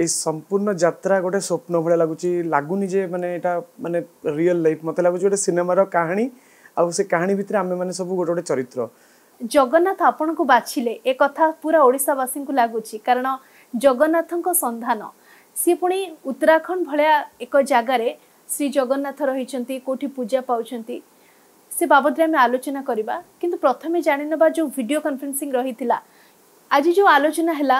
ଏଇ ସମ୍ପୂର୍ଣ୍ଣ ଯାତ୍ରା ଗୋଟେ ସ୍ୱପ୍ନ ଭଳିଆ ଲାଗୁଛି ଲାଗୁନି ଯେ ମାନେ ଏଇଟା ମାନେ ରିଅଲ ଲାଇଫ ମତେ ଲାଗୁଛି ଗୋଟେ ସିନେମାର କାହାଣୀ ଆଉ ସେ କାହାଣୀ ଭିତରେ ଆମେ ସବୁ ଗୋଟେ ଗୋଟେ ଚରିତ୍ର ଜଗନ୍ନାଥ ଆପଣଙ୍କୁ ବାଛିଲେ ଏ କଥା ପୁରା ଓଡ଼ିଶାବାସୀଙ୍କୁ ଲାଗୁଛି କାରଣ ଜଗନ୍ନାଥଙ୍କ ସନ୍ଧାନ ସିଏ ପୁଣି ଉତ୍ତରାଖଣ୍ଡ ଭଳିଆ ଏକ ଜାଗାରେ ଶ୍ରୀ ଜଗନ୍ନାଥ ରହିଛନ୍ତି କେଉଁଠି ପୂଜା ପାଉଛନ୍ତି ସେ ବାବଦରେ ଆମେ ଆଲୋଚନା କରିବା କିନ୍ତୁ ପ୍ରଥମେ ଜାଣିନେବା ଯେଉଁ ଭିଡ଼ିଓ କନଫରେନ୍ସିଂ ରହିଥିଲା ଆଜି ଯେଉଁ ଆଲୋଚନା ହେଲା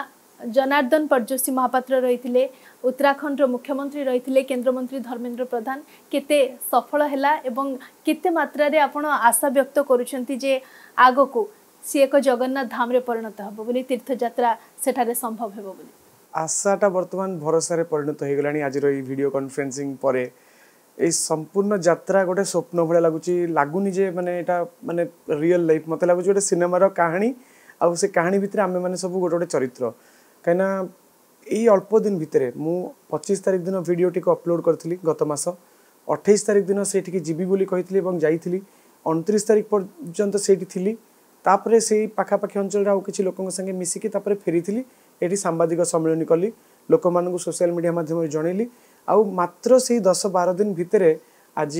জনার্দন পর্যশী মহাপাত্র রয়েছে উত্তরাখণ্ড মুখ্যমন্ত্রী রয়েছে কেন্দ্রমন্ত্রী ধর্মেন্দ্র প্রধান কেতে সফল হেলা এবং কেতে মাত্রার আপনার আশা ব্যক্ত করছেন যে আগক সি এক জগন্নাথ ধামে পরিণত হব বলে তীর্থযাত্রা সেটার সম্ভব হব বলে আশাটা বর্তমান ভরসায় পরিণত হয়ে গেল আজ এই ভিডিও কনফরেন্সিং পরে এই সম্পূর্ণ যাত্রা গোটে স্বপ্ন ভাল লাগুচি লাগুনি যে মানে এটা মানে রিয়েল লাইফ মতো লাগুচি গোটে সিনেমার কাহিনী ଆଉ কাহিনী ভিতরে আমি মানে সব গোটে গোটে চরিত্র कहीँ अल्प दिन भित्र मु पचिस तारिख दिन भिडियो टी अपलोड गत गरिस अठैस तारिख दिन बोली सिली अनतिस तारिख पर्यन्त सि तपाईँ अञ्चल आउँ कि लोके मिसिक त फेरि एउटा साम्बादिक सम्मेलन कलि लोक म सोसिया मिडिया माध्यम जनैली आउँ मै दस बार दिन भित्र आज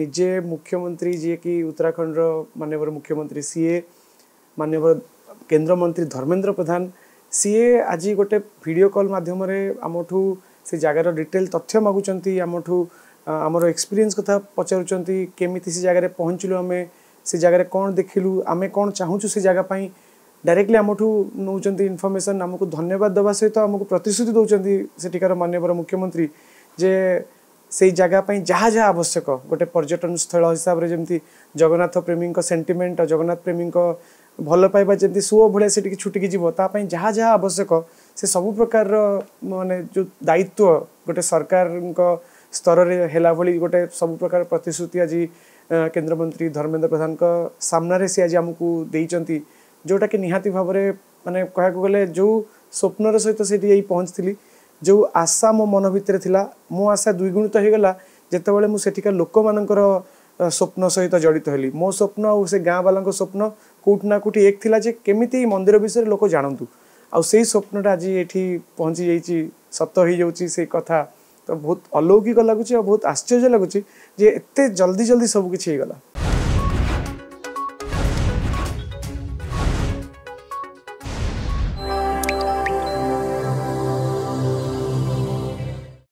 निजे मुख्यमंत्री जि उत्तराखण्ड र मान्यवर मुख्यमंत्री सीए मान्यवर केन्द्रमन्त्री धर्मेन्द्र प्रधान ସିଏ ଆଜି ଗୋଟେ ଭିଡ଼ିଓ କଲ୍ ମାଧ୍ୟମରେ ଆମଠୁ ସେ ଜାଗାର ଡିଟେଲ୍ ତଥ୍ୟ ମାଗୁଛନ୍ତି ଆମଠୁ ଆମର ଏକ୍ସପିରିଏନ୍ସ କଥା ପଚାରୁଛନ୍ତି କେମିତି ସେ ଜାଗାରେ ପହଞ୍ଚିଲୁ ଆମେ ସେ ଜାଗାରେ କ'ଣ ଦେଖିଲୁ ଆମେ କ'ଣ ଚାହୁଁଛୁ ସେ ଜାଗା ପାଇଁ ଡାଇରେକ୍ଟଲି ଆମଠୁ ନେଉଛନ୍ତି ଇନଫର୍ମେସନ୍ ଆମକୁ ଧନ୍ୟବାଦ ଦେବା ସହିତ ଆମକୁ ପ୍ରତିଶ୍ରୁତି ଦେଉଛନ୍ତି ସେଠିକାର ମାନ୍ୟବର ମୁଖ୍ୟମନ୍ତ୍ରୀ ଯେ ସେଇ ଜାଗା ପାଇଁ ଯାହା ଯାହା ଆବଶ୍ୟକ ଗୋଟେ ପର୍ଯ୍ୟଟନ ସ୍ଥଳ ହିସାବରେ ଯେମିତି ଜଗନ୍ନାଥ ପ୍ରେମୀଙ୍କ ସେଣ୍ଟିମେଣ୍ଟ ଜଗନ୍ନାଥ ପ୍ରେମୀଙ୍କ ଭଲ ପାଇବା ଯେମିତି ସୁଅ ଭଳିଆ ସେଠିକି ଛୁଟିକି ଯିବ ତା ପାଇଁ ଯାହା ଯାହା ଆବଶ୍ୟକ ସେ ସବୁ ପ୍ରକାରର ମାନେ ଯେଉଁ ଦାୟିତ୍ୱ ଗୋଟେ ସରକାରଙ୍କ ସ୍ତରରେ ହେଲା ଭଳି ଗୋଟେ ସବୁ ପ୍ରକାର ପ୍ରତିଶ୍ରୁତି ଆଜି କେନ୍ଦ୍ରମନ୍ତ୍ରୀ ଧର୍ମେନ୍ଦ୍ର ପ୍ରଧାନଙ୍କ ସାମ୍ନାରେ ସେ ଆଜି ଆମକୁ ଦେଇଛନ୍ତି ଯେଉଁଟାକି ନିହାତି ଭାବରେ ମାନେ କହିବାକୁ ଗଲେ ଯେଉଁ ସ୍ୱପ୍ନର ସହିତ ସେଠି ଯାଇ ପହଞ୍ଚିଥିଲି ଯେଉଁ ଆଶା ମୋ ମନ ଭିତରେ ଥିଲା ମୋ ଆଶା ଦ୍ୱିଗୁଣିତ ହୋଇଗଲା ଯେତେବେଳେ ମୁଁ ସେଠିକା ଲୋକମାନଙ୍କର ସ୍ୱପ୍ନ ସହିତ ଜଡ଼ିତ ହେଲି ମୋ ସ୍ୱପ୍ନ ଆଉ ସେ ଗାଁବାଲାଙ୍କ ସ୍ୱପ୍ନ କେଉଁଠି ନା କେଉଁଠି ଏକ ଥିଲା ଯେ କେମିତି ଏଇ ମନ୍ଦିର ବିଷୟରେ ଲୋକ ଜାଣନ୍ତୁ ଆଉ ସେଇ ସ୍ୱପ୍ନଟା ଆଜି ଏଠି ପହଞ୍ଚି ଯାଇଛି ସତ ହେଇଯାଉଛି ସେଇ କଥା ତ ବହୁତ ଅଲୌକିକ ଲାଗୁଛି ଆଉ ବହୁତ ଆଶ୍ଚର୍ଯ୍ୟ ଲାଗୁଛି ଯେ ଏତେ ଜଲ୍ଦି ଜଲ୍ଦି ସବୁକିଛି ହେଇଗଲା